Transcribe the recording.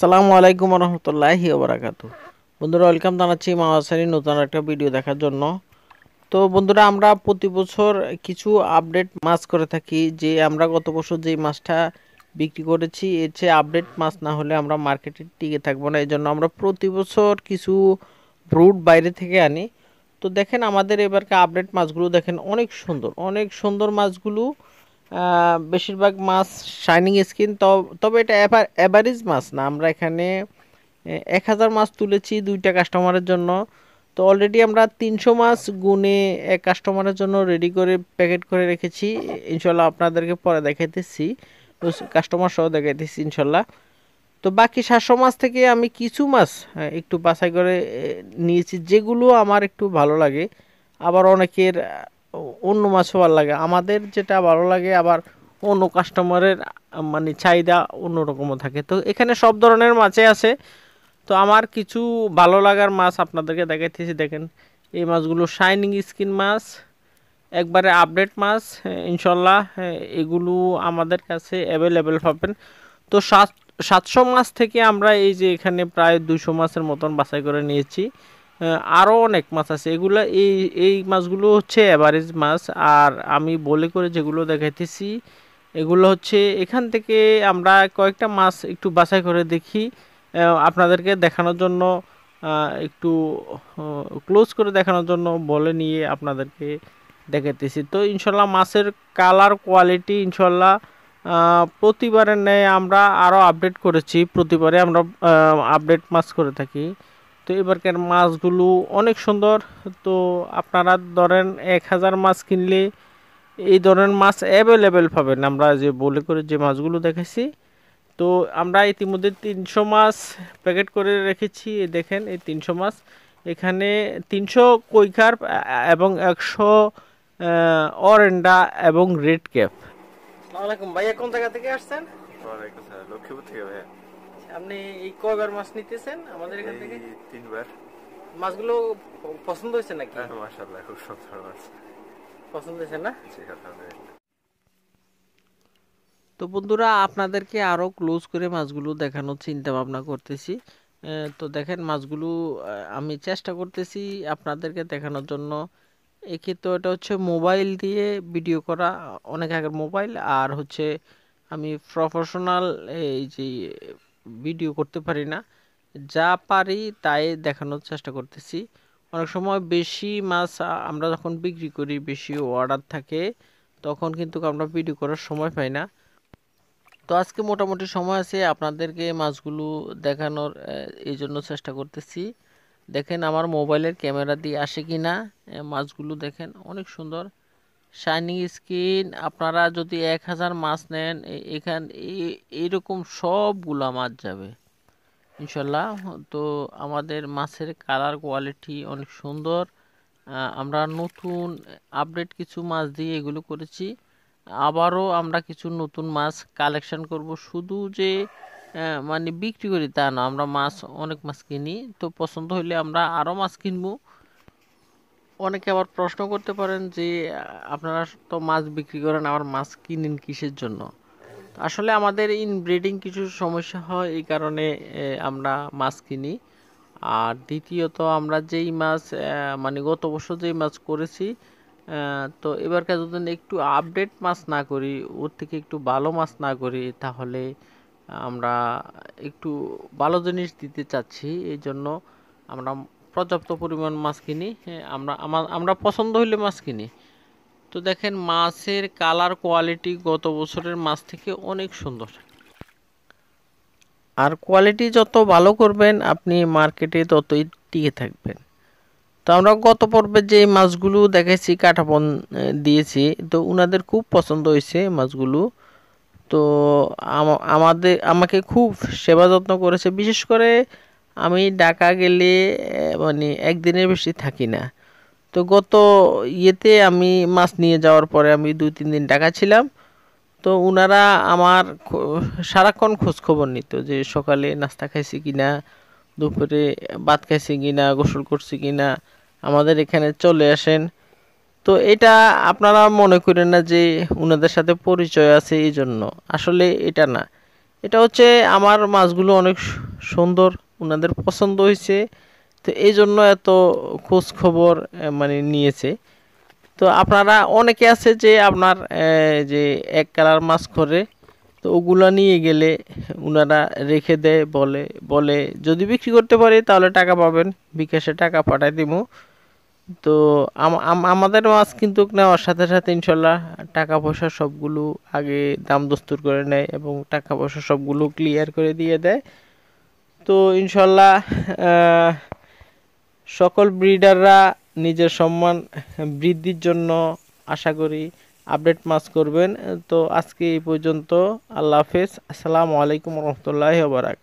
সালামু আলাইকুম রহমতুল্লাহি ওবরাকাত বন্ধুরা ওয়েলকাম জানাচ্ছি মাওয়াসারি নতুন একটা ভিডিও দেখার জন্য তো বন্ধুরা আমরা প্রতি বছর কিছু আপডেট মাছ করে থাকি যে আমরা গত বছর যেই মাছটা বিক্রি করেছি এর চেয়ে আপডেট মাছ না হলে আমরা মার্কেটে টিকে থাকবো না এই জন্য আমরা প্রতি বছর কিছু ব্রুড বাইরে থেকে আনি তো দেখেন আমাদের এবারকে আপডেট মাছগুলো দেখেন অনেক সুন্দর অনেক সুন্দর মাছগুলো বেশিরভাগ মাছ শাইনিং স্কিন তবে এটা অ্যাভারেজ মাছ না আমরা এখানে এক হাজার মাছ তুলেছি দুইটা কাস্টমারের জন্য তো অলরেডি আমরা তিনশো মাছ গুনে এক কাস্টমারের জন্য রেডি করে প্যাকেট করে রেখেছি ইনশাল্লাহ আপনাদেরকে পরে দেখাইতেছি কাস্টমার সহ দেখাইতেছি ইনশাল্লাহ তো বাকি সাতশো মাস থেকে আমি কিছু মাছ একটু বাছাই করে নিয়েছি যেগুলো আমার একটু ভালো লাগে আবার অনেকের অন্য মাছও ভালো লাগে আমাদের যেটা ভালো লাগে আবার অন্য কাস্টমারের মানে চাহিদা অন্যরকমও থাকে তো এখানে সব ধরনের মাছে আছে তো আমার কিছু ভালো লাগার মাছ আপনাদেরকে দেখাইতেছি দেখেন এই মাছগুলো শাইনিং স্কিন মাছ একবারে আপডেট মাছ হ্যাঁ, ইনশাল্লাহ হ্যাঁ, এগুলো আমাদের কাছে অ্যাভেলেবেল পাবেন তো সাত সাতশো মাছ থেকে আমরা এই যে এখানে প্রায় দুশো মাছের মতন বাছাই করে নিয়েছি আরও অনেক মাছ আছে এগুলো এই এই মাছগুলো হচ্ছে অ্যাভারেজ মাছ আর আমি বলে করে যেগুলো দেখাইতেছি এগুলো হচ্ছে এখান থেকে আমরা কয়েকটা মাছ একটু বাছাই করে দেখি আপনাদেরকে দেখানোর জন্য একটু ক্লোজ করে দেখানোর জন্য বলে নিয়ে আপনাদেরকে দেখাইতেছি তো ইনশাল্লাহ মাছের কালার কোয়ালিটি ইনশাল্লাহ প্রতিবারের ন্যায় আমরা আরও আপডেট করেছি প্রতিবারে আমরা আপডেট মাছ করে থাকি তো এবারকার মাছগুলো অনেক সুন্দর তো আপনারা ধরেন এক হাজার মাছ কিনলে এই ধরনের মাছ অ্যাভেলেবেল পাবেন আমরা যে বলে করে যে মাছগুলো দেখেছি তো আমরা ইতিমধ্যে তিনশো মাছ প্যাকেট করে রেখেছি দেখেন এই তিনশো মাছ এখানে তিনশো কৈকার এবং একশো অরেন্ডা এবং রেড ক্যাপ আসসালামু ভাইয়া কোন জায়গা থেকে আসছেন লক্ষ্মীপুর থেকে ভাইয়া আপনি এই কয়বার মাছ নিতেছেন আমাদের এখান থেকে তিনবার মাছগুলো পছন্দ হয়েছে নাকি হ্যাঁ মাশাআল্লাহ খুব সুন্দর মাছ পছন্দ হয়েছে না জি আলহামদুলিল্লাহ তো বন্ধুরা আপনাদেরকে আরও ক্লোজ করে মাছগুলো দেখানোর চিন্তা ভাবনা করতেছি তো দেখেন মাছগুলো আমি চেষ্টা করতেছি আপনাদেরকে দেখানোর জন্য একে তো এটা হচ্ছে মোবাইল দিয়ে ভিডিও করা অনেক আগের মোবাইল আর হচ্ছে আমি প্রফেশনাল এই যে ভিডিও করতে পারি না যা পারি তাই দেখানোর চেষ্টা করতেছি অনেক সময় বেশি মাছ আমরা যখন বিক্রি করি বেশি অর্ডার থাকে তখন কিন্তু আমরা ভিডিও করার সময় পাই না তো আজকে মোটামুটি সময় আছে আপনাদেরকে মাছগুলো দেখানোর এই জন্য চেষ্টা করতেছি দেখেন আমার মোবাইলের ক্যামেরা দিয়ে আসে কি না মাছগুলো দেখেন অনেক সুন্দর শাইনিং স্কিন আপনারা যদি এক হাজার মাছ নেন এখান এইরকম সবগুলো মাছ যাবে ইনশাল্লাহ তো আমাদের মাছের কালার কোয়ালিটি অনেক সুন্দর আমরা নতুন আপডেট কিছু মাছ দিয়ে এগুলো করেছি আবারও আমরা কিছু নতুন মাছ কালেকশন করব শুধু যে মানে বিক্রি করি তা না আমরা মাছ অনেক মাছ কিনি তো পছন্দ হইলে আমরা আরও মাছ কিনবো অনেকে আবার প্রশ্ন করতে পারেন যে আপনারা তো মাছ বিক্রি করেন আবার মাছ কিনেন কিসের জন্য আসলে আমাদের ইনব্রিডিং কিছু সমস্যা হয় এই কারণে আমরা মাছ কিনি আর দ্বিতীয়ত আমরা যেই মাছ মানে গত বছর যেই মাছ করেছি তো এবারকার যদি একটু আপডেট মাছ না করি ওর থেকে একটু ভালো মাছ না করি তাহলে আমরা একটু ভালো জিনিস দিতে চাচ্ছি এই জন্য আমরা পর্যাপ্ত পরিমাণ মাছ কিনি হ্যাঁ, আমরা আমার আমরা পছন্দ হইলে মাছ কিনি তো দেখেন মাছের কালার কোয়ালিটি গত বছরের মাছ থেকে অনেক সুন্দর আর কোয়ালিটি যত ভালো করবেন আপনি মার্কেটে ততই টিকে থাকবেন তো আমরা গত পর্বে যে মাছগুলো দেখেছি কাঠাপন দিয়েছি তো ওনাদের খুব পছন্দ হয়েছে মাছগুলো তো আমাদের আমাকে খুব সেবা যত্ন করেছে বিশেষ করে আমি ঢাকা গেলে মানে একদিনের বেশি থাকি না তো গত ইয়েতে আমি মাছ নিয়ে যাওয়ার পরে আমি দুই তিন দিন ঢাকা ছিলাম তো ওনারা আমার সারাক্ষণ খোঁজখবর নিত যে সকালে নাস্তা খাইছি কি না দুপুরে ভাত খাইছি কি না গোসল করছি কি না আমাদের এখানে চলে আসেন তো এটা আপনারা মনে করেন না যে ওনাদের সাথে পরিচয় আছে এই জন্য আসলে এটা না এটা হচ্ছে আমার মাছগুলো অনেক সুন্দর ওনাদের পছন্দ হয়েছে তো এই জন্য এত খোঁজ খবর মানে নিয়েছে তো আপনারা অনেকে আছে যে আপনার যে এক কালার মাছ করে তো ওগুলো নিয়ে গেলে ওনারা রেখে দেয় বলে বলে যদি বিক্রি করতে পারি তাহলে টাকা পাবেন বিকাশে টাকা পাঠাই দিব তো আমাদের মাছ কিন্তু নেওয়ার সাথে সাথে ইনশাল্লাহ টাকা পয়সা সবগুলো আগে দাম দস্তুর করে নেয় এবং টাকা পয়সা সবগুলো ক্লিয়ার করে দিয়ে দেয় তো ইনশাল্লাহ সকল ব্রিডাররা নিজের সম্মান বৃদ্ধির জন্য আশা করি আপডেট মাস করবেন তো আজকে এই পর্যন্ত আল্লাহ হাফেজ আসসালামু আলাইকুম রহমতুল্লাহ বারাক